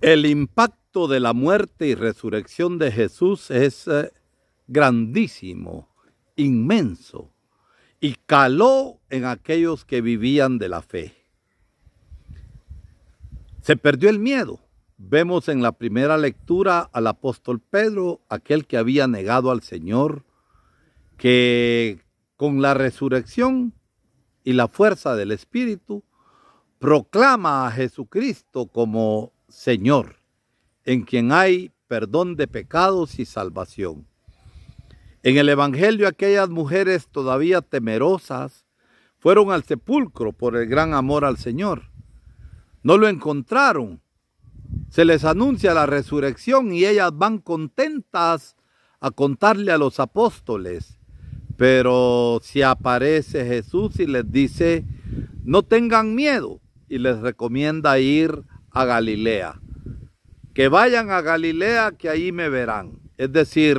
El impacto de la muerte y resurrección de Jesús es eh, grandísimo, inmenso, y caló en aquellos que vivían de la fe. Se perdió el miedo. Vemos en la primera lectura al apóstol Pedro, aquel que había negado al Señor, que con la resurrección y la fuerza del Espíritu proclama a Jesucristo como Señor, en quien hay perdón de pecados y salvación. En el Evangelio aquellas mujeres todavía temerosas fueron al sepulcro por el gran amor al Señor. No lo encontraron. Se les anuncia la resurrección y ellas van contentas a contarle a los apóstoles. Pero si aparece Jesús y les dice, no tengan miedo, y les recomienda ir a Galilea. Que vayan a Galilea, que ahí me verán. Es decir,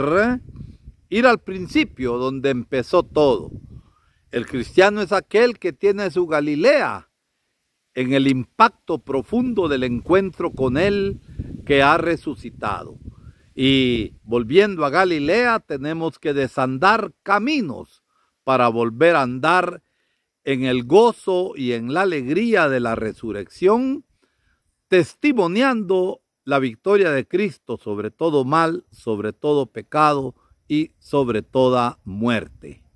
ir al principio donde empezó todo. El cristiano es aquel que tiene su Galilea en el impacto profundo del encuentro con Él que ha resucitado. Y volviendo a Galilea tenemos que desandar caminos para volver a andar en el gozo y en la alegría de la resurrección testimoniando la victoria de Cristo sobre todo mal, sobre todo pecado y sobre toda muerte.